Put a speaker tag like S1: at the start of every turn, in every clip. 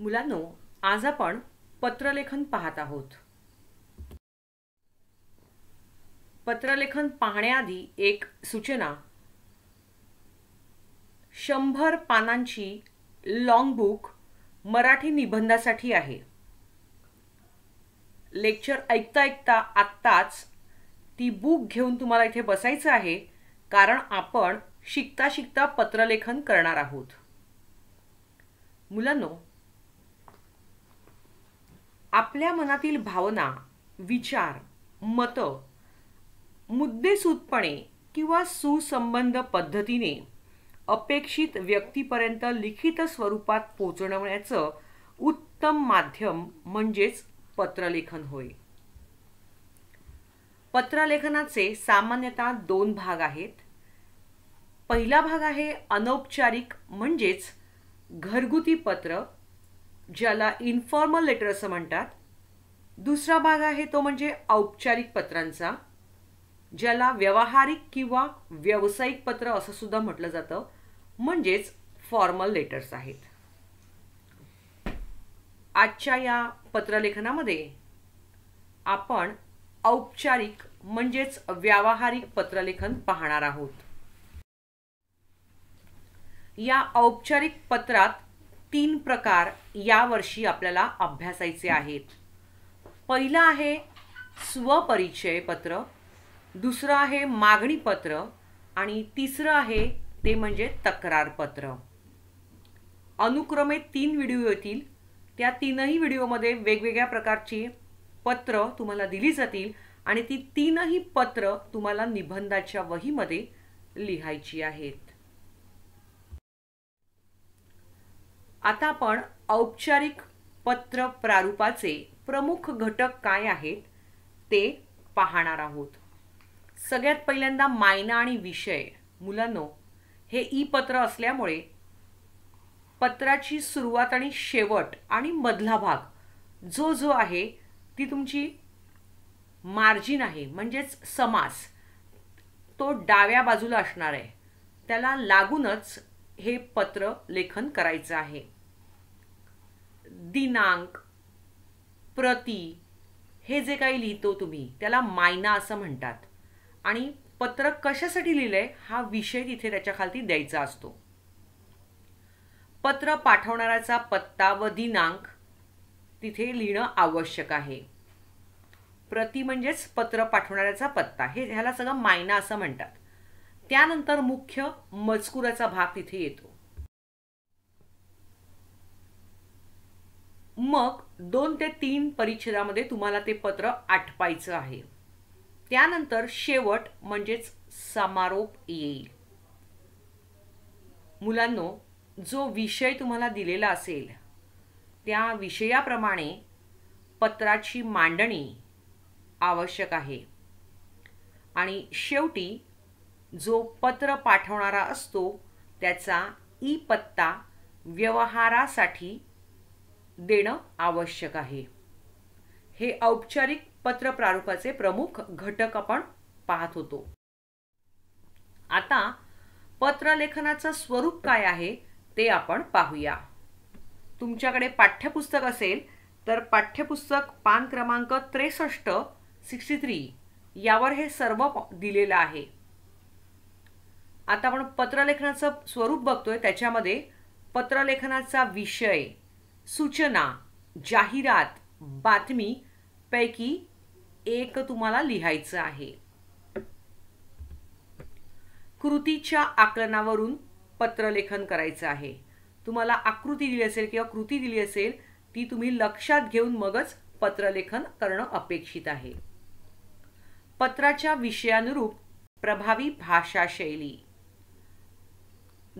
S1: मुलांनो आज आपण पत्रलेखन पाहत आहोत पत्रलेखन पाहण्याआधी एक सूचना शंभर पानांची लॉंग बुक मराठी निबंधासाठी आहे लेक्चर ऐकता ऐकता आत्ताच ती बुक घेऊन तुम्हाला इथे बसायचं आहे कारण आपण शिकता शिकता पत्रलेखन करणार आहोत मुलांनो आपल्या मनातील भावना विचार मतं मुद्देसूदपणे किंवा सुसंबंध पद्धतीने अपेक्षित व्यक्तीपर्यंत लिखित स्वरूपात पोचवण्याचं उत्तम माध्यम म्हणजेच पत्रलेखन होय पत्रलेखनाचे सामान्यतः दोन भाग आहेत पहिला भाग आहे अनौपचारिक म्हणजेच घरगुती पत्र ज्याला इन्फॉर्मल लेटर असं म्हणतात दुसरा भाग आहे तो म्हणजे औपचारिक पत्रांचा ज्याला व्यावहारिक किंवा व्यावसायिक पत्र असं सुद्धा म्हटलं जातं म्हणजेच फॉर्मल लेटर्स आहेत आजच्या या पत्रलेखनामध्ये आपण औपचारिक म्हणजेच व्यावहारिक पत्रलेखन पाहणार आहोत या औपचारिक पत्रात तीन प्रकार यावर्षी आपल्याला अभ्यासायचे आहेत पहिलं आहे स्वपरिचय पत्र दुसरं आहे मागणी पत्र आणि तिसरं आहे ते म्हणजे तक्रारपत्र अनुक्रमे तीन व्हिडिओ येतील त्या तीनही व्हिडिओमध्ये वेगवेगळ्या प्रकारची पत्र तुम्हाला दिली जातील आणि ती तीनही पत्र तुम्हाला निबंधाच्या वहीमध्ये लिहायची आहेत आता आपण औपचारिक पत्र प्रारूपाचे प्रमुख घटक काय आहेत ते पाहणार आहोत सगळ्यात पहिल्यांदा मायना आणि विषय मुलांनो हे ई पत्र असल्यामुळे पत्राची सुरुवात आणि शेवट आणि मधला भाग जो जो आहे ती तुमची मार्जिन आहे म्हणजेच समास तो डाव्या बाजूला असणार आहे त्याला लागूनच हे पत्र लेखन करायचं आहे दिनांक प्रती हे जे काही लिहितो तुम्ही त्याला मायना असं म्हणतात आणि पत्र कशासाठी लिहिलंय हा विषय तिथे खालती द्यायचा असतो पत्र पाठवणाऱ्याचा पत्ता व दिनांक तिथे लिहिणं आवश्यक आहे प्रति म्हणजेच पत्र पाठवणाऱ्याचा पत्ता हे ह्याला सगळं मायना असं म्हणतात त्यानंतर मुख्य मजकुराचा भाग तिथे येतो मग दोन ते तीन परिच्छेदामध्ये तुम्हाला ते पत्र आटपायचं आहे त्यानंतर शेवट म्हणजेच समारोप येईल मुलांनो जो विषय तुम्हाला दिलेला असेल त्या विषयाप्रमाणे पत्राची मांडणी आवश्यक आहे आणि शेवटी जो पत्र पाठवणारा असतो त्याचा ई पत्ता व्यवहारासाठी देणं आवश्यक आहे हे औपचारिक पत्र प्रारूपाचे प्रमुख घटक आपण पाहत होतो आता पत्रलेखनाचं स्वरूप काय आहे ते आपण पाहूया तुमच्याकडे पाठ्यपुस्तक असेल तर पाठ्यपुस्तक पान क्रमांक त्रेसष्ट सिक्स्टी थ्री यावर हे सर्व दिलेलं आहे आता आपण पत्रलेखनाचं स्वरूप बघतोय त्याच्यामध्ये पत्रलेखनाचा विषय सूचना जाहिरात बातमी पैकी एक तुम्हाला लिहायचं आहे कृतीच्या आकलनावरून पत्रलेखन करायचं आहे तुम्हाला आकृती दिली असेल किंवा कृती दिली असेल ती तुम्ही लक्षात घेऊन मगच पत्रलेखन करणं अपेक्षित आहे पत्राच्या विषयानुरूप प्रभावी भाषा शैली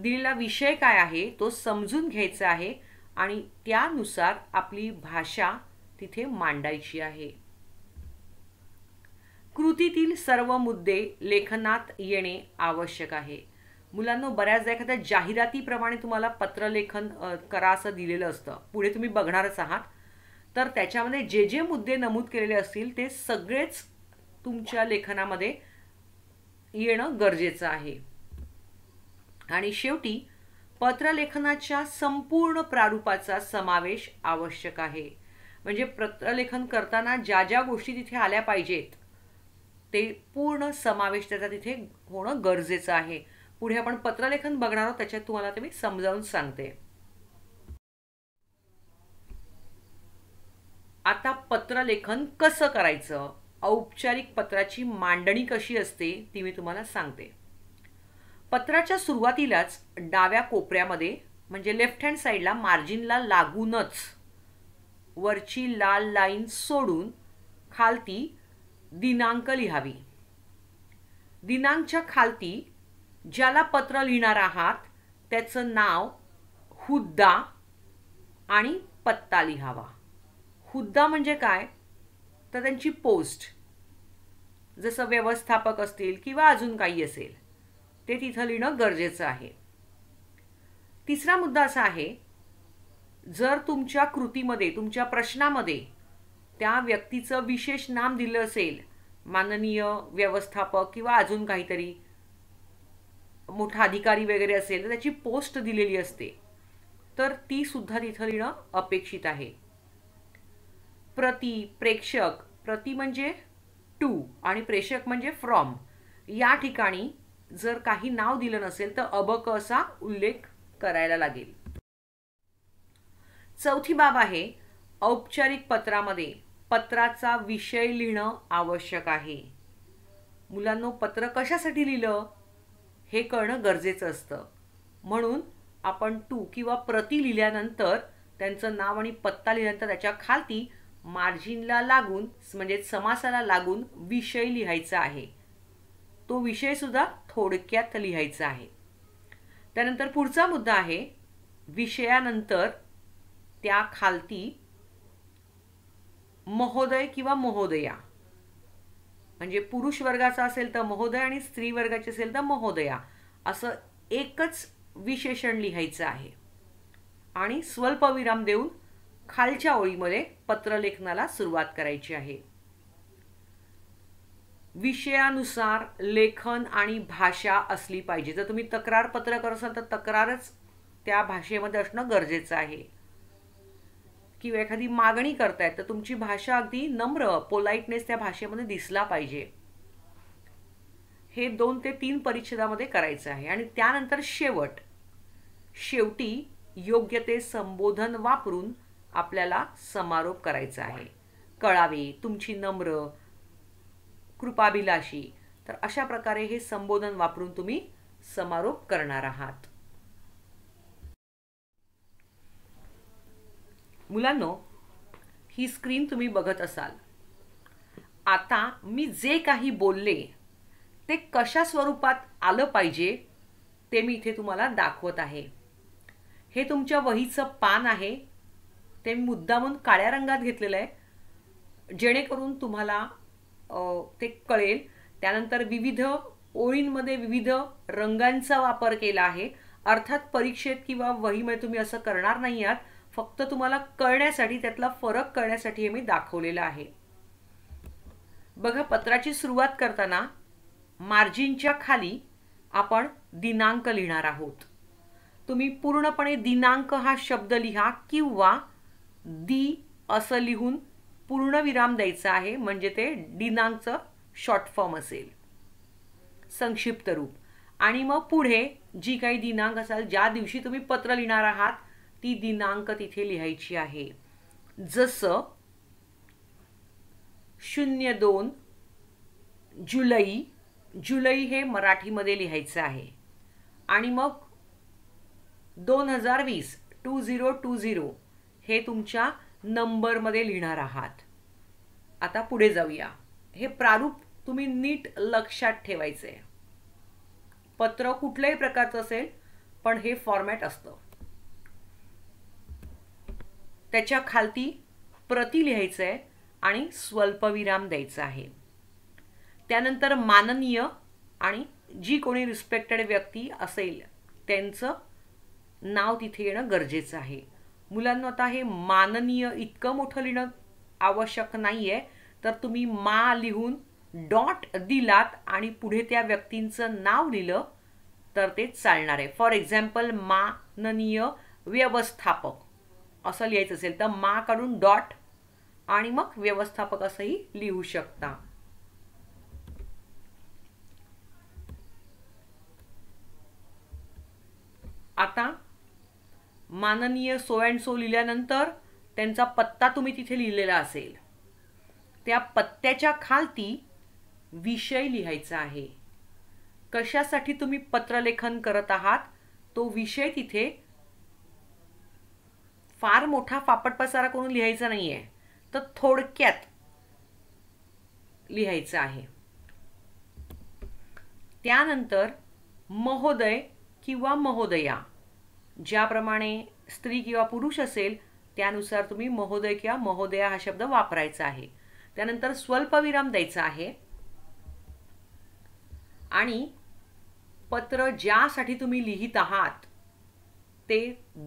S1: दिलेला विषय काय आहे तो समजून घ्यायचा आहे आणि त्यानुसार आपली भाषा तिथे मांडायची आहे कृतीतील सर्व मुद्दे लेखनात येणे आवश्यक आहे मुलांना बऱ्याचदा एखाद्या जाहिरातीप्रमाणे तुम्हाला पत्रलेखन करा असं दिलेलं असतं पुढे तुम्ही बघणारच आहात तर त्याच्यामध्ये जे जे मुद्दे नमूद केलेले असतील ते सगळेच तुमच्या लेखनामध्ये येणं गरजेचं आहे आणि शेवटी पत्रलेखनाच्या संपूर्ण प्रारूपाचा समावेश आवश्यक आहे म्हणजे पत्रलेखन करताना ज्या ज्या गोष्टी तिथे आल्या पाहिजेत ते पूर्ण समावेश त्याचा तिथे होणं गरजेचं आहे पुढे आपण पत्रलेखन बघणार आहोत त्याच्यात तुम्हाला ते मी समजावून सांगते आता पत्रलेखन कसं करायचं औपचारिक पत्राची मांडणी कशी असते ती मी तुम्हाला सांगते पत्राच्या सुरुवातीलाच डाव्या कोपऱ्यामध्ये म्हणजे लेफ्ट हँड साईडला मार्जिनला लागूनच वरची लाल लाईन सोडून खालती दिनांक लिहावी दिनांकच्या खालती ज्याला पत्र लिहिणार आहात त्याचं नाव हुद्दा आणि पत्ता लिहावा हुद्दा म्हणजे काय तर त्यांची पोस्ट जसं व्यवस्थापक असतील किंवा अजून काही असेल ते तिथं लिहिणं गरजेचं आहे तिसरा मुद्दा असा आहे जर तुमच्या कृतीमध्ये तुमच्या प्रश्नामध्ये त्या व्यक्तीचं विशेष नाम दिलं असेल माननीय व्यवस्थापक किंवा अजून काहीतरी मोठा अधिकारी वगैरे असेल तर त्याची पोस्ट दिलेली असते तर ती सुद्धा तिथं लिहिणं अपेक्षित आहे प्रति प्रेक्षक प्रति म्हणजे टू आणि प्रेक्षक म्हणजे फ्रॉम या ठिकाणी जर काही नाव दिलं नसेल तर अबक असा उल्लेख करायला लागेल चौथी बाब आहे औपचारिक पत्रामध्ये पत्राचा विषय लिहिणं आवश्यक आहे मुलांनो पत्र कशासाठी लिहिलं हे कळणं गरजेचं असतं म्हणून आपण टू किंवा प्रति लिहिल्यानंतर त्यांचं नाव आणि पत्ता लिहिल्यानंतर त्याच्या खालती मार्जिनला लागून म्हणजे समासाला लागून विषय लिहायचा आहे तो विषयसुद्धा थोडक्यात लिहायचं आहे त्यानंतर पुढचा मुद्दा आहे विषयानंतर त्या खालती महोदय किंवा महोदया म्हणजे पुरुष वर्गाचा असेल तर महोदय आणि स्त्री वर्गाची असेल तर महोदया असं एकच विशेषण लिहायचं आहे आणि स्वल्पविराम देऊन खालच्या ओळीमध्ये पत्रलेखनाला सुरुवात करायची आहे विषयानुसार लेखन आणि भाषा असली पाहिजे जर तुम्ही तक्रार करत असाल तर तक्रारच त्या भाषेमध्ये असणं गरजेचं आहे किंवा एखादी मागणी करतायत तर तुमची भाषा अगदी नम्र पोलाइटनेस त्या भाषेमध्ये दिसला पाहिजे हे दोन ते तीन परिच्छेदामध्ये करायचं आहे आणि त्यानंतर शेवट शेवटी योग्य ते संबोधन वापरून आपल्याला समारोप करायचा आहे कळावे तुमची नम्र कृपाभिलाषी तर अशा प्रकारे हे संबोधन वापरून तुम्ही समारोप करणार आहात मुलांनो ही स्क्रीन तुम्ही बघत असाल आता मी जे काही बोलले ते कशा स्वरूपात आलं पाहिजे ते मी इथे तुम्हाला दाखवत आहे हे तुमच्या वहीचं पान आहे ते मुद्दामून काळ्या रंगात घेतलेलं आहे जेणेकरून तुम्हाला ते कळेल त्यानंतर विविध ओळींमध्ये विविध रंगांचा वापर केला आहे अर्थात परीक्षेत किंवा वहीमध्ये तुम्ही असं करणार नाही आहात फक्त तुम्हाला कळण्यासाठी त्यातला फरक करण्यासाठी हे मी दाखवलेलं आहे बघा पत्राची सुरुवात करताना मार्जिनच्या खाली आपण दिनांक लिहिणार आहोत तुम्ही पूर्णपणे दिनांक हा शब्द लिहा किंवा दि असं लिहून पूर्ण विराम द्यायचा आहे म्हणजे ते दिनांकचं शॉर्ट फॉर्म असेल संक्षिप्त रूप आणि मग पुढे जी काही दिनांक असाल ज्या दिवशी तुम्ही पत्र लिहिणार आहात ती दिनांक तिथे लिहायची आहे जसं शून्य दोन जुलै जुलै हे मराठीमध्ये लिहायचं आहे आणि मग दोन हजार वीस टू झिरो टू झिरो हे तुमच्या नंबर मध्ये लिहिणार आहात आता पुढे जाऊया हे प्रारूप तुम्ही नीट लक्षात ठेवायचे पत्र कुठल्याही प्रकारचं असेल पण हे फॉर्मॅट असतं त्याच्या खालती प्रति लिहायचं आहे आणि स्वल्पविराम द्यायचा आहे त्यानंतर माननीय आणि जी कोणी रिस्पेक्टेड व्यक्ती असेल त्यांचं नाव तिथे येणं गरजेचं आहे मुलांना आता हे माननीय इतकं मोठं लिहिणं आवश्यक नाही आहे तर तुम्ही मा लिहून डॉट दिलात आणि पुढे त्या व्यक्तींचं नाव लिहिलं तर ते चालणार आहे फॉर एक्झाम्पल माननीय व्यवस्थापक असं लिहायचं असेल तर मा काढून डॉट आणि मग व्यवस्थापक असंही लिहू शकता आता माननीय सो अँड सो लिहिल्यानंतर त्यांचा पत्ता तुम्ही तिथे लिहिलेला असेल त्या पत्त्याच्या खालती विषय लिहायचा आहे कशासाठी तुम्ही पत्रलेखन करत आहात तो विषय तिथे फार मोठा फापट पसारा करून लिहायचा नाही आहे तर थोडक्यात लिहायचं आहे त्यानंतर महोदय किंवा महोदया ज्याप्रमाणे स्त्री किंवा पुरुष असेल त्यानुसार तुम्ही महोदय किंवा महोदया हा शब्द वापरायचा आहे त्यानंतर स्वल्पविराम द्यायचा आहे आणि पत्र ज्यासाठी तुम्ही लिहित आहात ते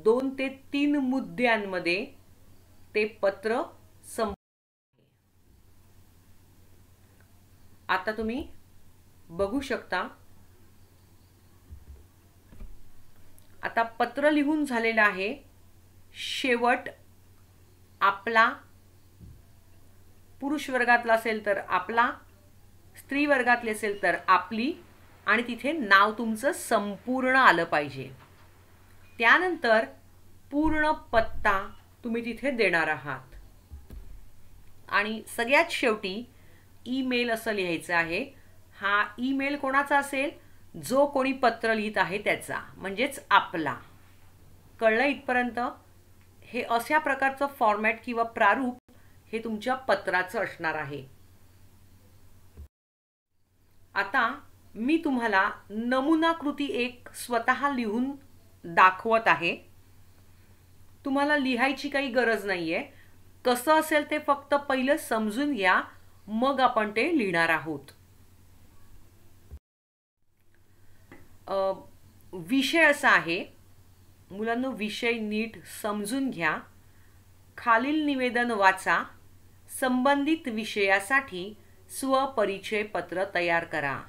S1: दोन ते तीन मुद्द्यांमध्ये ते पत्र संप आता तुम्ही बघू शकता आता पत्र लिहून झालेलं आहे शेवट आपला पुरुष वर्गातला असेल तर आपला स्त्री वर्गातली असेल तर आपली आणि तिथे नाव तुमचं संपूर्ण आलं पाहिजे त्यानंतर पूर्ण पत्ता तुम्ही तिथे देणार आहात आणि सगळ्यात शेवटी ईमेल असं लिहायचं आहे हा ईमेल कोणाचा असेल जो कोणी पत्र लिहित आहे त्याचा म्हणजेच आपला कळलं इथपर्यंत हे अशा प्रकारचं फॉर्मॅट किंवा प्रारूप हे तुमच्या पत्राचं असणार आहे आता मी तुम्हाला नमुना कृती एक स्वतः लिहून दाखवत आहे तुम्हाला लिहायची काही गरज नाही आहे कसं असेल ते फक्त पहिलं समजून घ्या मग आपण ते लिहिणार आहोत विषय असा आहे मुलांना विषय नीट समजून घ्या खालील निवेदन वाचा संबंधित विषयासाठी स्वपरिचय पत्र तयार करा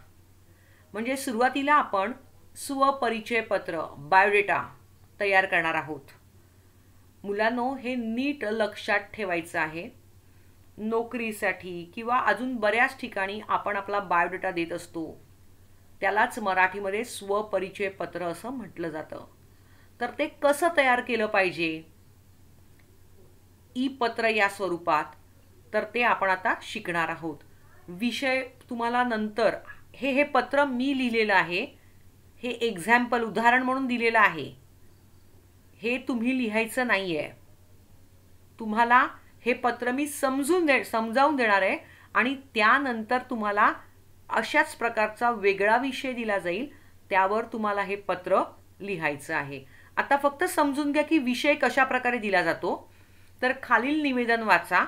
S1: म्हणजे सुरुवातीला आपण स्वपरिचय पत्र बायोडेटा तयार करणार आहोत मुलांनो हे नीट लक्षात ठेवायचं आहे नोकरीसाठी किंवा अजून बऱ्याच ठिकाणी आपण आपला बायोडेटा देत असतो त्यालाच मराठीमध्ये स्वपरिचय पत्र असं म्हटलं जातं तर ते कसं तयार केलं पाहिजे ई पत्र या स्वरूपात तर ते आपण आता शिकणार आहोत विषय तुम्हाला नंतर हे हे पत्र मी लिहिलेलं आहे हे एक्झॅम्पल उदाहरण म्हणून दिलेलं आहे हे तुम्ही लिहायचं नाही आहे तुम्हाला हे पत्र मी समजून दे समजावून देणार आहे आणि त्यानंतर तुम्हाला अशाच प्रकारचा वेगळा विषय दिला जाईल त्यावर तुम्हाला हे पत्र लिहायचं आहे आता फक्त समजून घ्या की विषय कशा प्रकारे दिला जातो तर खालील निवेदन वाचा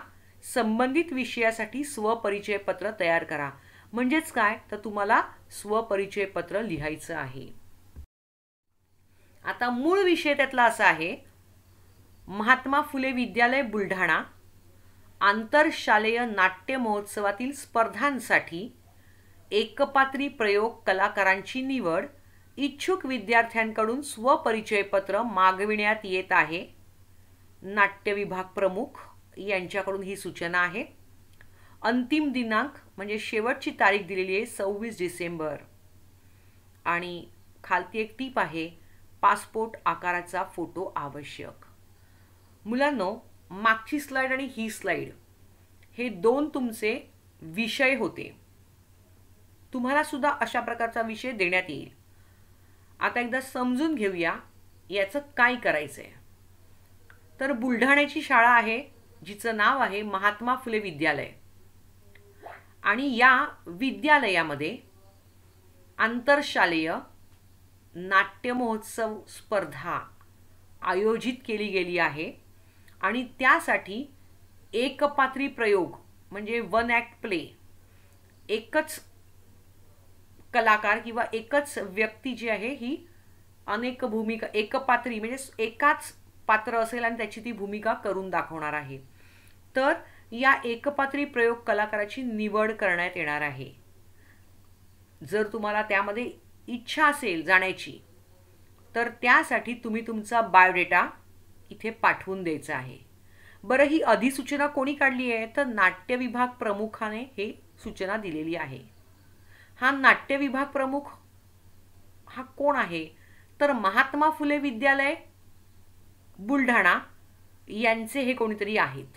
S1: संबंधित विषयासाठी स्वपरिचय पत्र तयार करा म्हणजेच काय तर तुम्हाला स्वपरिचय पत्र लिहायचं आहे आता मूळ विषय त्यातला असा आहे महात्मा फुले विद्यालय बुलढाणा आंतरशालेय नाट्य महोत्सवातील स्पर्धांसाठी एकपात्री प्रयोग कलाकारांची निवड इच्छुक विद्यार्थ्यांकडून स्वपरिचयपत्र मागविण्यात येत आहे नाट्य विभाग प्रमुख यांच्याकडून ही सूचना आहे अंतिम दिनांक म्हणजे शेवटची तारीख दिलेली आहे सव्वीस डिसेंबर आणि खालती एक टीप आहे पासपोर्ट आकाराचा फोटो आवश्यक मुलांनो मागची स्लाईड आणि ही स्लाईड हे दोन तुमचे विषय होते तुम्हाला सुद्धा अशा प्रकारचा विषय देण्यात येईल आता एकदा समजून घेऊया याचं काय करायचं आहे तर बुलढाण्याची शाळा आहे जिचं नाव आहे महात्मा फुले विद्यालय आणि या विद्यालयामध्ये आंतरशालेय नाट्य महोत्सव स्पर्धा आयोजित केली गेली आहे आणि त्यासाठी एकपात्री प्रयोग म्हणजे वन ॲक्ट प्ले एकच कलाकार किंवा एकच व्यक्ती जी आहे ही अनेक भूमिका एकपात्री म्हणजे एकाच पात्र असेल आणि त्याची ती भूमिका करून दाखवणार आहे तर या एकपात्री प्रयोग कलाकाराची निवड करण्यात येणार आहे जर तुम्हाला त्यामध्ये इच्छा असेल जाण्याची तर त्यासाठी तुम्ही तुमचा बायोडेटा इथे पाठवून द्यायचा आहे बरं ही अधिसूचना कोणी काढली आहे तर नाट्य विभाग प्रमुखाने हे सूचना दिलेली आहे हा नाट्य विभाग प्रमुख हा कोण आहे तर महात्मा फुले विद्यालय बुलढाणा यांचे हे कोणीतरी आहेत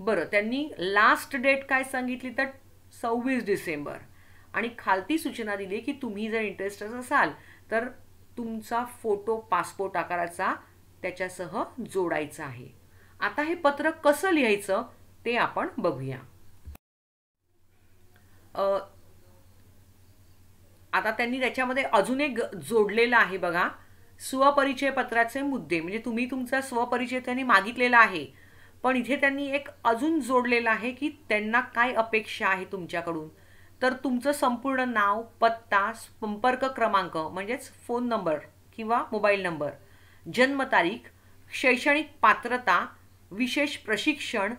S1: बरं त्यांनी लास्ट डेट काय सांगितली तर सव्वीस डिसेंबर आणि खालती सूचना दिली की तुम्ही जर इंटरेस्टेड असाल तर तुमचा फोटो पासपोर्ट आकाराचा त्याच्यासह जोडायचा आहे आता हे पत्र कसं लिहायचं ते आपण बघूया आता त्यांनी त्याच्यामध्ये अजून एक जोडलेलं आहे बघा स्वपरिचय पत्राचे मुद्दे म्हणजे तुम्ही तुमचा स्वपरिचय त्यांनी मागितलेला आहे पण इथे त्यांनी एक अजून जोडलेलं आहे की त्यांना काय अपेक्षा आहे तुमच्याकडून तर तुमचं संपूर्ण नाव पत्ता संपर्क क्रमांक म्हणजेच फोन नंबर किंवा मोबाईल नंबर जन्मतारीख शैक्षणिक पात्रता विशेष प्रशिक्षण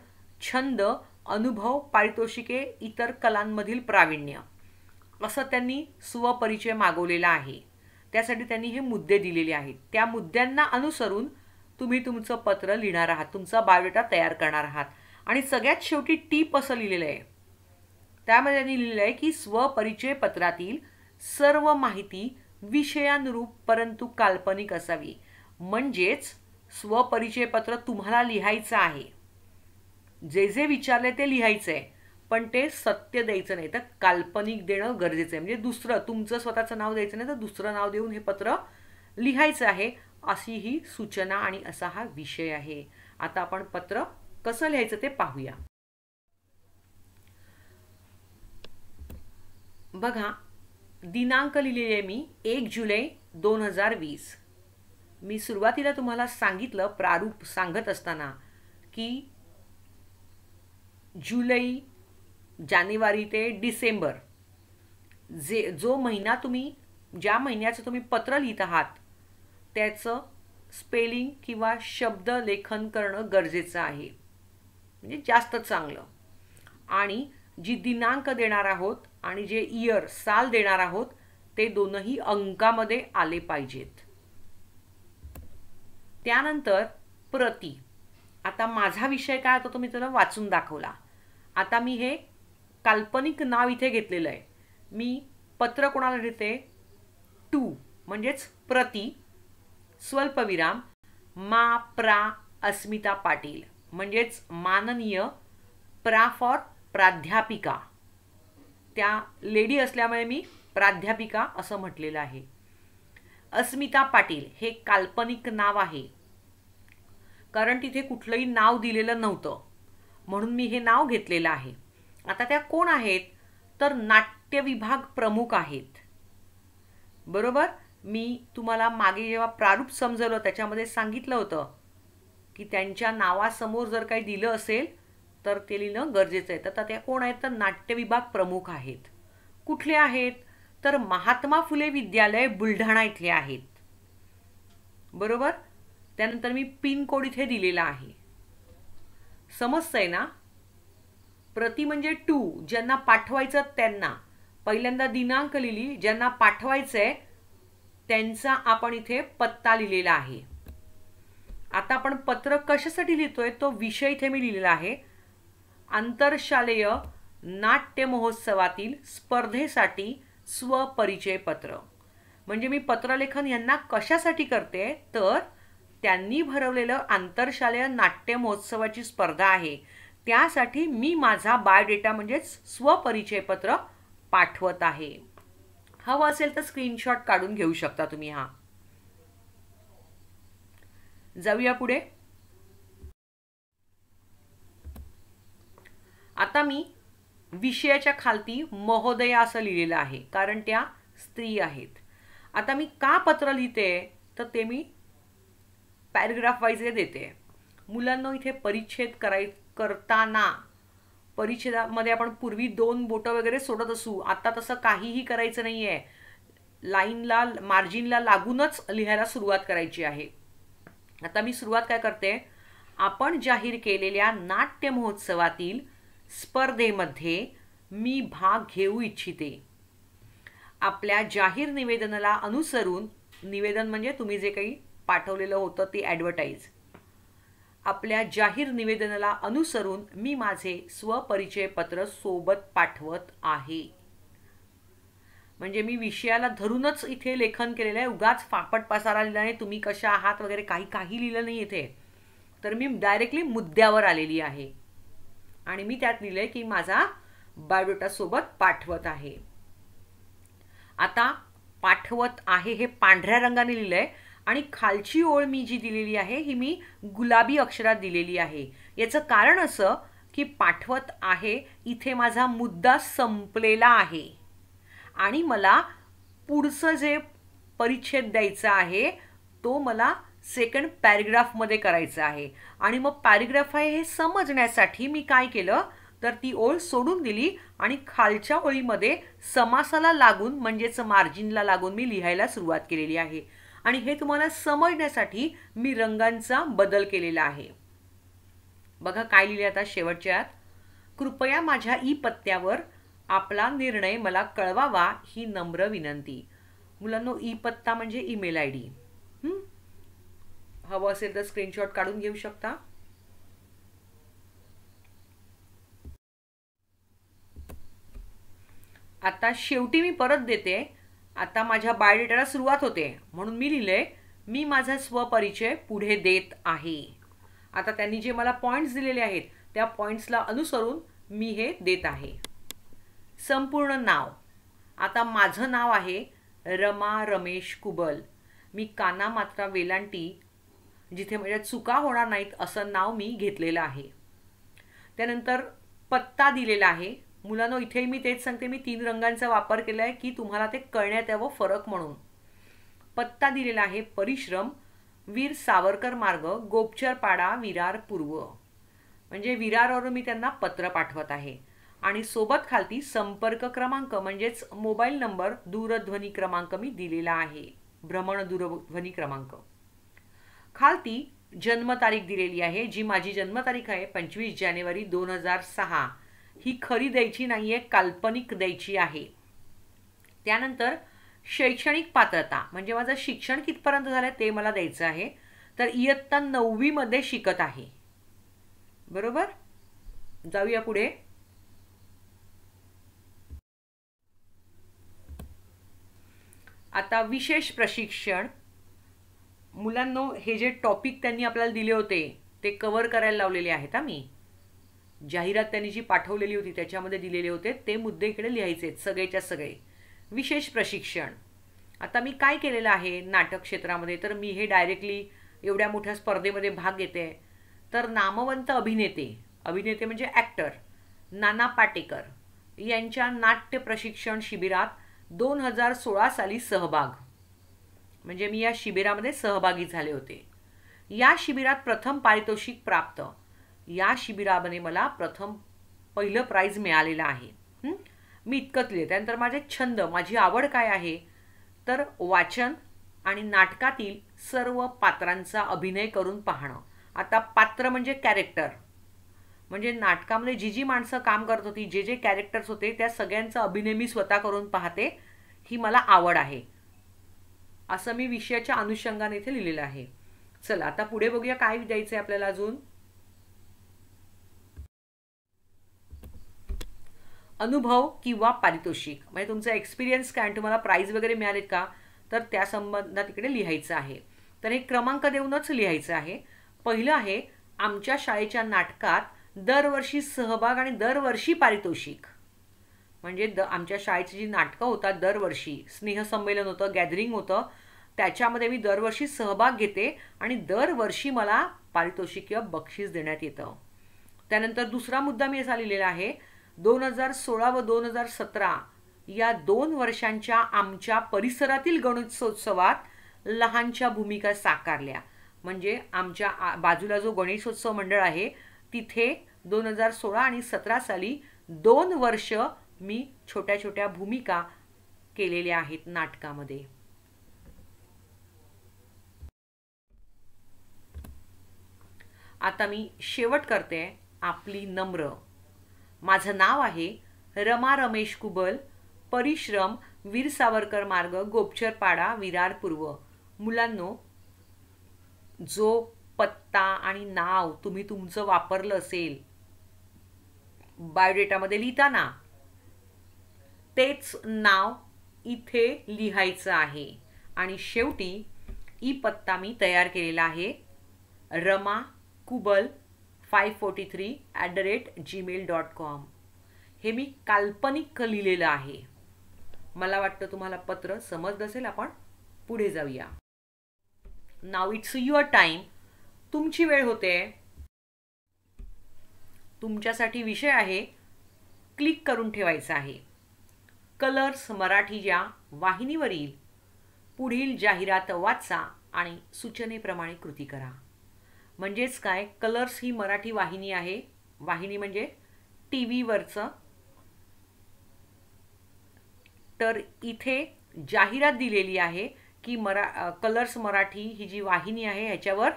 S1: छंद अनुभव पारितोषिके इतर कलांमधील प्रावीण्य असं त्यांनी स्वपरिचय मागवलेला आहे त्यासाठी त्यांनी हे मुद्दे दिलेले आहेत त्या मुद्द्यांना अनुसरून तुम्ही तुमचं पत्र लिहिणार आहात तुमचा बायोडेटा तयार करणार आहात आणि सगळ्यात शेवटी टीप असं लिहिलेलं आहे त्यामध्ये त्यांनी लिहिलेलं आहे की स्वपरिचय पत्रातील सर्व माहिती विषयानुरूप परंतु काल्पनिक असावी म्हणजेच स्वपरिचय पत्र तुम्हाला लिहायचं आहे जे जे विचारले ते लिहायचं आहे पण ते सत्य द्यायचं नाही तर काल्पनिक देणं गरजेचं आहे म्हणजे दुसरं तुमचं स्वतःचं नाव द्यायचं नाही तर दुसरं नाव देऊन हे पत्र लिहायचं आहे अशी ही सूचना आणि असा हा विषय आहे आता आपण पत्र कसं लिहायचं ते पाहूया बघा दिनांक आहे मी एक जुलै दोन हजार वीस मी सुरुवातीला तुम्हाला सांगितलं प्रारूप सांगत असताना की जुलै जानेवारी ते डिसेंबर जे जो महिना तुम्ही ज्या महिन्याचं तुम्ही पत्र लिहित आहात त्याचं स्पेलिंग किंवा शब्द लेखन करणं गरजेचं आहे म्हणजे जास्त चांगलं आणि जी दिनांक देणार आहोत आणि जे इयर साल देणार आहोत ते दोनही अंकामध्ये आले पाहिजेत त्यानंतर प्रती आता माझा विषय काय होता तुम्ही त्याला वाचून दाखवला आता मी हे काल्पनिक नाव इथे घेतलेलं आहे मी पत्र कोणाला देते टू म्हणजेच प्रति स्वल्पविराम मा प्रा अस्मिता पाटील म्हणजेच माननीय प्रा फॉर प्राध्यापिका त्या लेडी असल्यामुळे मी प्राध्यापिका असं म्हटलेलं आहे अस्मिता पाटील हे काल्पनिक नाव आहे कारण तिथे कुठलंही नाव दिलेलं नव्हतं म्हणून मी हे नाव घेतलेलं आहे आता त्या कोण आहेत तर नाट्य विभाग प्रमुख आहेत बरोबर मी तुम्हाला मागे जेव्हा प्रारूप समजवलं त्याच्यामध्ये सांगितलं होतं की त्यांच्या नावासमोर जर काही दिलं असेल तर ते लिहिणं गरजेचं आहे तर त्या कोण आहेत तर नाट्य विभाग प्रमुख आहेत कुठले आहेत तर महात्मा फुले विद्यालय बुलढाणा इथले आहेत बरोबर त्यानंतर मी पिनकोड इथे दिलेला आहे समजतंय ना प्रति म्हणजे टू ज्यांना पाठवायचं त्यांना पहिल्यांदा दिनांक लिहिली ज्यांना पाठवायचं आहे त्यांचा आपण इथे पत्ता लिहिलेला आहे आता आपण पत्र कशासाठी लिहितोय तो विषय इथे मी लिहिलेला आहे आंतरशालेय नाट्य महोत्सवातील स्पर्धेसाठी स्वपरिचय पत्र म्हणजे मी पत्रलेखन यांना कशासाठी करते तर त्यांनी भरवलेलं आंतरशालेय नाट्य महोत्सवाची स्पर्धा आहे त्यासाठी मी माझा बायोडेटा म्हणजेच पत्र पाठवत आहे हवं असेल तर स्क्रीनशॉट काढून घेऊ शकता तुम्ही हा जाऊया पुढे आता मी विषयाच्या खालती महोदया असं लिहिलेलं आहे कारण त्या स्त्री आहेत आता मी का पत्र लिहिते तर ते मी पॅरेग्राफ वाईज देते मुलांना इथे परिच्छेद कराय करताना परिच्छेदामध्ये आपण पूर्वी दोन बोटं वगैरे सोडत असू आता तसं काहीही करायचं नाही आहे लाईनला मार्जिनला लागूनच लिहायला सुरुवात करायची आहे आता मी सुरुवात काय करते आपण जाहीर केलेल्या नाट्य महोत्सवातील स्पर्धेमध्ये मी भाग घेऊ इच्छिते आपल्या जाहीर निवेदनाला अनुसरून निवेदन म्हणजे तुम्ही जे काही पाठवलेलं होतं ते ॲडव्हर्टाईज आपल्या जाहीर निवेदनाला अनुसरून मी माझे स्वपरिचय पत्र सोबत पाठवत आहे म्हणजे मी विषयाला धरूनच इथे लेखन केलेलं आहे उगाच फापट पसारा लिहिला नाही तुम्ही कशा आहात वगैरे काही काही लिहिलं नाही इथे तर मी डायरेक्टली मुद्द्यावर आलेली आहे आणि मी त्यात लिहिलं की माझा सोबत पाठवत आहे आता पाठवत आहे हे पांढऱ्या रंगाने लिहिलं आणि खालची ओळ मी जी दिलेली आहे ही मी गुलाबी अक्षरात दिलेली आहे याचं कारण असं की पाठवत आहे इथे माझा मुद्दा संपलेला आहे आणि मला पुढचं जे परिच्छेद द्यायचा आहे तो मला सेकंड पॅरेग्राफमध्ये करायचा आहे आणि मग पॅरेग्राफ आहे हे समजण्यासाठी मी काय केलं तर ती ओळ सोडून दिली आणि खालच्या ओळीमध्ये समासाला लागून म्हणजेच मार्जिनला लागून मी लिहायला सुरुवात केलेली आहे आणि हे तुम्हाला समजण्यासाठी मी रंगांचा बदल केलेला आहे बघा काय लिहिले आता शेवटच्यात कृपया माझ्या ई पत्त्यावर आपला निर्णय मला कळवावा ही नम्र विनंती मुलांनो ई पत्ता म्हणजे ईमेल आय डी हवं असेल तर स्क्रीनशॉट काढून घेऊ शकता आता शेवटी मी परत देते आता माझ्या बायोडेटाला सुरुवात होते म्हणून मी लिहिलंय मी माझा स्वपरिचय पुढे देत आहे आता त्यांनी जे मला पॉईंट्स दिलेले आहेत त्या पॉईंट्सला अनुसरून मी हे देत आहे संपूर्ण नाव आता माझं नाव आहे रमा रमेश कुबल मी काना मात्रा वेलांटी जिथे माझ्या चुका होणार नाहीत असं नाव मी घेतलेलं आहे त्यानंतर पत्ता दिलेला आहे मुलांना इथे मी तेच सांगते मी तीन रंगांचा वापर केला आहे की तुम्हाला ते कळण्यात यावं फरक म्हणून पत्ता दिलेला आहे परिश्रम वीर सावरकर मार्ग गोपचरपाडा विरार पूर्व म्हणजे विरारवरून मी त्यांना पत्र पाठवत आहे आणि सोबत खालती संपर्क क्रमांक म्हणजेच मोबाईल नंबर दूरध्वनी क्रमांक मी दिलेला आहे भ्रमण दूरध्वनी क्रमांक खालती जन्मतारीख दिलेली आहे जी माझी जन्मतारीख आहे पंचवीस जानेवारी दोन हजार सहा ही खरी द्यायची नाही आहे काल्पनिक द्यायची आहे त्यानंतर शैक्षणिक पात्रता म्हणजे माझं शिक्षण कितपर्यंत झालं ते मला द्यायचं आहे तर इयत्ता नववीमध्ये शिकत आहे बरोबर जाऊया पुढे आता विशेष प्रशिक्षण मुलांनो हे जे टॉपिक त्यांनी आपल्याला दिले होते ते कवर करायला लावलेले आहेत हा मी जाहिरात त्यांनी जी पाठवलेली होती त्याच्यामध्ये दिलेले होते ते मुद्दे इकडे लिहायचे सगळेच्या सगळे विशेष प्रशिक्षण आता मी काय केलेलं आहे नाटक क्षेत्रामध्ये तर मी हे डायरेक्टली एवढ्या मोठ्या स्पर्धेमध्ये भाग घेते तर नामवंत अभिनेते अभिनेते म्हणजे ॲक्टर नाना पाटेकर यांच्या नाट्य प्रशिक्षण शिबिरात दोन हजार सोळा साली सहभाग म्हणजे मी या शिबिरामध्ये सहभागी झाले होते या शिबिरात प्रथम पारितोषिक प्राप्त या शिबिरामध्ये मला प्रथम पहिलं प्राईज मिळालेलं आहे मी इतकंच लिहिलं त्यानंतर माझे छंद माझी आवड काय आहे तर वाचन आणि नाटकातील सर्व पात्रांचा अभिनय करून पाहणं आता पात्र म्हणजे कॅरेक्टर म्हणजे नाटकामध्ये जी जी माणसं काम करत होती जे जे कॅरेक्टर्स होते त्या सगळ्यांचा अभिनय मी स्वतः करून पाहते ही मला आवड आहे असं मी विषयाच्या अनुषंगाने इथे लिहिलेलं आहे चला आता पुढे बघूया काय द्यायचं आहे आपल्याला अजून अनुभव किंवा पारितोषिक म्हणजे तुमचा एक्सपिरियन्स काय आणि तुम्हाला प्राईज वगैरे मिळालेत का तर त्या संबंधात तिकडे लिहायचं आहे तर हे क्रमांक देऊनच लिहायचं आहे पहिलं आहे आमच्या शाळेच्या नाटकात दरवर्षी सहभाग आणि दरवर्षी पारितोषिक म्हणजे द आमच्या शाळेची जी नाटकं होतात दरवर्षी स्नेहसंमेलन होतं गॅदरिंग होतं त्याच्यामध्ये मी दरवर्षी सहभाग घेते आणि दरवर्षी मला पारितोषिक किंवा बक्षीस देण्यात येतं त्यानंतर दुसरा मुद्दा मी असा लिहिलेला आहे दोन हजार सोळा व दोन हजार सतरा या दोन वर्षांच्या आमच्या परिसरातील गणेशोत्सवात लहानच्या भूमिका साकारल्या म्हणजे आमच्या बाजूला जो गणेशोत्सव मंडळ आहे तिथे दोन हजार सोळा आणि सतरा साली दोन वर्ष मी छोट्या छोट्या भूमिका केलेल्या आहेत नाटकामध्ये आता मी शेवट करते आपली नम्र माझं नाव आहे रमा रमेश कुबल परिश्रम वीर सावरकर मार्ग गोपचरपाडा विरार पूर्व मुलांनो जो पत्ता आणि नाव तुम्ही तुमचं वापरलं असेल बायोडेटामध्ये लिहिताना तेच नाव इथे लिहायचं आहे आणि शेवटी ई पत्ता मी तयार केलेला आहे Rama Kubal five forty three at the rate Gmail dot com हे मी काल्पनिक लिहिलेलं आहे मला वाटतं तुम्हाला पत्र समजत असेल आपण पुढे जाऊया नाव इट्स युअर टाईम तुमची वेळ होते तुमच्यासाठी विषय आहे क्लिक करून ठेवायचा आहे कलर्स मराठी वाहिनीवरील पुढील जाहिरात वाचा आणि सूचनेप्रमाणे कृती करा म्हणजेच काय कलर्स ही मराठी वाहिनी आहे वाहिनी म्हणजे टी व्हीवरचं तर इथे जाहिरात दिलेली आहे की मरा कलर्स मराठी ही जी वाहिनी आहे ह्याच्यावर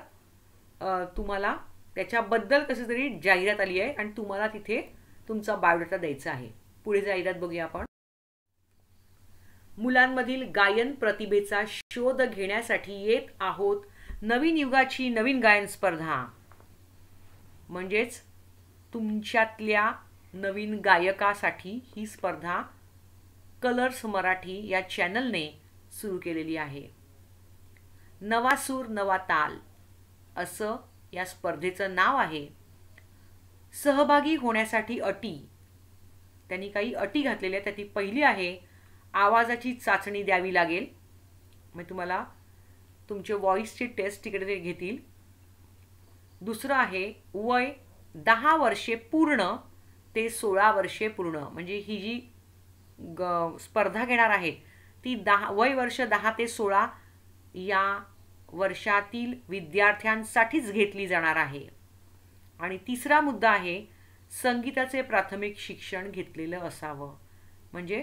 S1: तुम्हाला त्याच्याबद्दल कसं तरी जाहिरात आली आहे आणि तुम्हाला तिथे तुमचा बायोडाटा द्यायचा आहे पुढे जाहिरात बघूया आपण मुलांमधील गायन प्रतिभेचा शोध घेण्यासाठी येत आहोत नवीन युगाची नवीन गायन स्पर्धा म्हणजेच तुमच्यातल्या नवीन गायकासाठी ही स्पर्धा कलर्स मराठी या चॅनलने सुरू केलेली आहे नवा सूर नवा ताल असं या स्पर्धेचं नाव आहे सहभागी होण्यासाठी अटी त्यांनी काही अटी घातलेल्या त्या ती पहिली आहे आवाजाची चाचणी द्यावी लागेल मी तुम्हाला तुमचे व्हॉईसची टेस्ट तिकडे ते घेतील दुसरं आहे वय दहा वर्षे पूर्ण ते सोळा वर्षे पूर्ण म्हणजे ही जी ग स्पर्धा घेणार आहे ती दहा वय वर्ष दहा ते सोळा या वर्षातील विद्यार्थ्यांसाठीच घेतली जाणार आहे आणि तिसरा मुद्दा आहे संगीताचे प्राथमिक शिक्षण घेतलेलं असावं म्हणजे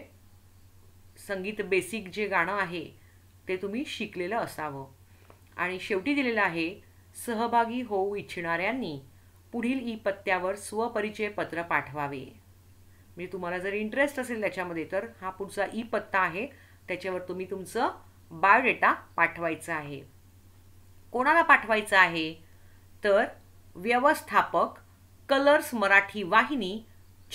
S1: संगीत बेसिक जे गाणं आहे ते तुम्ही शिकलेलं असावं आणि शेवटी दिलेलं आहे सहभागी होऊ इच्छिणाऱ्यांनी पुढील ई पत्त्यावर स्वपरिचय पत्र पाठवावे म्हणजे तुम्हाला जर इंटरेस्ट असेल त्याच्यामध्ये तर हा पुढचा ई पत्ता आहे त्याच्यावर तुम्ही तुमचं बायोडेटा पाठवायचा आहे कोणाला पाठवायचं आहे तर व्यवस्थापक कलर्स मराठी वाहिनी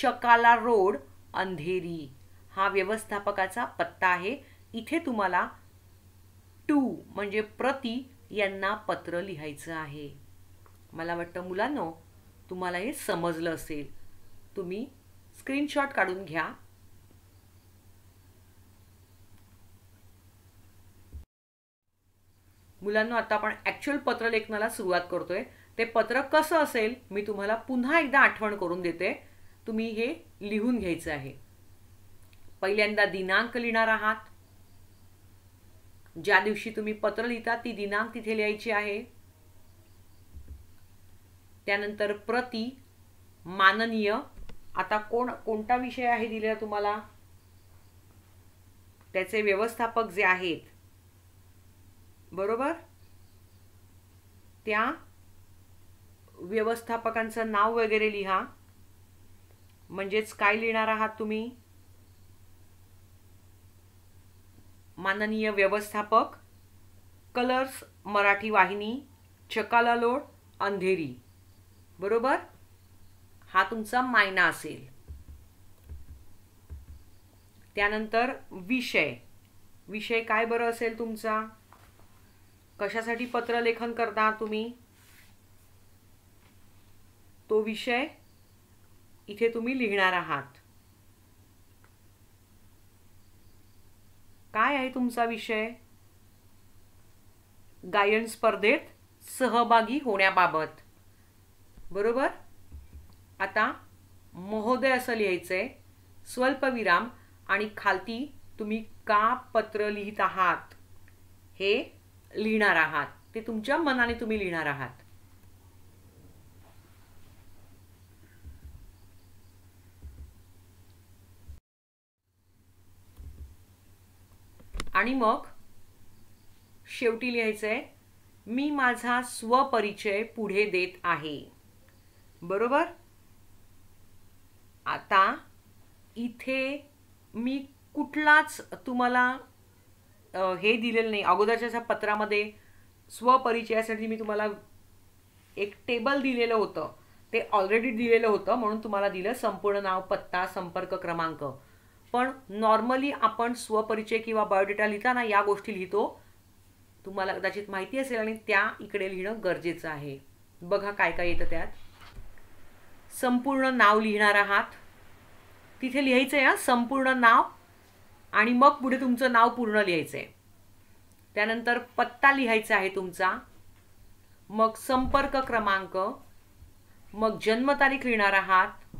S1: चकाला रोड अंधेरी हा व्यवस्थापकाचा पत्ता आहे इथे तुम्हाला टू म्हणजे प्रति यांना पत्र लिहायचं आहे मला वाटतं मुलांनो तुम्हाला हे समजलं असेल तुम्ही स्क्रीनशॉट काढून घ्या मुलांना आता आपण ॲक्च्युअल पत्र लेखनाला सुरुवात करतोय ते पत्र कसं असेल मी तुम्हाला पुन्हा एकदा आठवण करून देते तुम्ही हे लिहून घ्यायचं आहे पहिल्यांदा दिनांक लिहिणार आहात ज्या दिवशी तुम्ही पत्र लिहिता ती दिनांक तिथे लिहायची आहे त्यानंतर प्रति माननीय आता कोण कोणता विषय आहे दिलेला तुम्हाला त्याचे व्यवस्थापक जे आहेत बरोबर त्या व्यवस्थापकांचं नाव वगैरे लिहा म्हणजेच काय लिहिणार आहात तुम्ही माननीय व्यवस्थापक कलर्स मराठी वाहिनी चकाला लोड अंधेरी बरोबर हा तुमचा मायना असेल त्यानंतर विषय विषय काय बरं असेल तुमचा कशासाठी पत्रलेखन करता तुम्ही तो विषय इथे तुम्ही लिहिणार आहात काय आहे तुमचा विषय गायन स्पर्धेत सहभागी होण्याबाबत बरोबर आता महोदय असं लिहायचं आहे स्वल्पविराम आणि खालती तुम्ही का पत्र लिहित आहात हे लिहिणार आहात ते तुमच्या मनाने तुम्ही लिहिणार आहात आणि मग शेवटी लिहायचं आहे मी माझा स्वपरिचय पुढे देत आहे बरोबर आता इथे मी कुठलाच तुम्हाला हे दिलेलं नाही अगोदरच्या पत्रामध्ये स्वपरिचयासाठी मी तुम्हाला एक टेबल दिलेलं होतं ते ऑलरेडी दिलेलं होतं म्हणून तुम्हाला दिलं संपूर्ण नाव पत्ता संपर्क क्रमांक पण नॉर्मली आपण स्वपरिचय किंवा बायोडेटा लिहिताना या गोष्टी लिहितो तुम्हाला कदाचित माहिती असेल आणि त्या इकडे लिहिणं गरजेचं आहे बघा काय काय येतं त्यात संपूर्ण नाव लिहिणार आहात तिथे लिहायचं आहे संपूर्ण नाव आणि मग पुढे तुमचं नाव पूर्ण लिहायचं आहे त्यानंतर पत्ता लिहायचा आहे तुमचा मग संपर्क क्रमांक मग जन्मतारीख लिहिणार आहात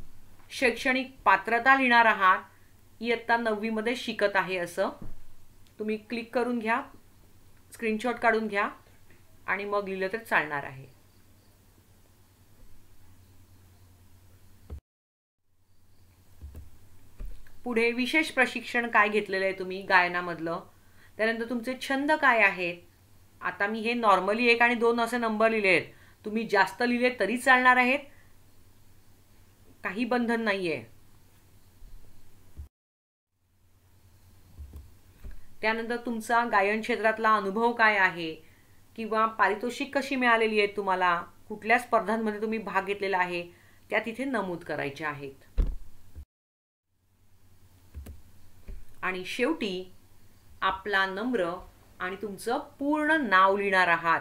S1: शैक्षणिक पात्रता लिहिणार आहात इयत्ता नववीमध्ये शिकत आहे असं तुम्ही क्लिक करून घ्या स्क्रीनशॉट काढून घ्या आणि मग लिहिलं तर चालणार आहे पुढे विशेष प्रशिक्षण काय घेतलेलं आहे तुम्ही गायनामधलं त्यानंतर तुमचे छंद काय आहेत आता मी हे नॉर्मली एक आणि दोन असे नंबर लिहिले आहेत तुम्ही जास्त लिहिले तरी चालणार आहेत काही बंधन नाही आहे त्यानंतर तुमचा गायन क्षेत्रातला अनुभव काय आहे किंवा पारितोषिक कशी मिळालेली आहेत तुम्हाला कुठल्या स्पर्धांमध्ये तुम्ही भाग घेतलेला आहे त्या तिथे नमूद करायच्या आहेत आणि शेवटी आपला नम्र आणि तुमचं पूर्ण नाव लिहिणार आहात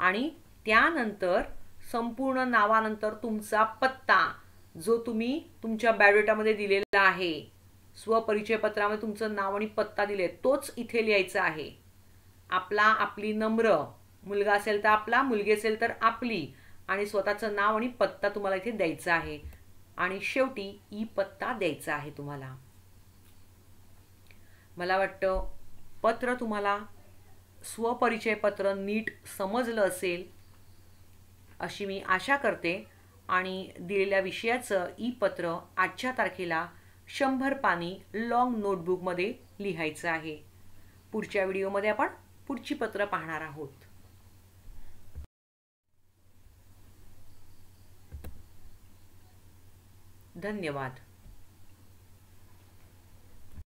S1: आणि त्यानंतर संपूर्ण नावानंतर तुमचा पत्ता जो तुम्ही तुमच्या बायोडेटामध्ये दिलेला आहे स्वपरिचय पत्रामध्ये तुमचं नाव आणि पत्ता दिले तोच इथे लिहायचा आहे आपला आपली नम्र मुलगा असेल तर आपला मुलगी असेल तर आपली आणि स्वतःचं नाव आणि पत्ता तुम्हाला इथे द्यायचा आहे आणि शेवटी ई पत्ता द्यायचा आहे तुम्हाला मला वाटतं पत्र तुम्हाला स्वपरिचय पत्र नीट समजलं असेल अशी मी आशा करते आणि दिलेल्या विषयाचं ई पत्र आजच्या तारखेला शंभर पानी लॉंग नोटबुकमध्ये लिहायचं आहे पुढच्या व्हिडिओमध्ये आपण पुढची पत्र पाहणार आहोत धन्यवाद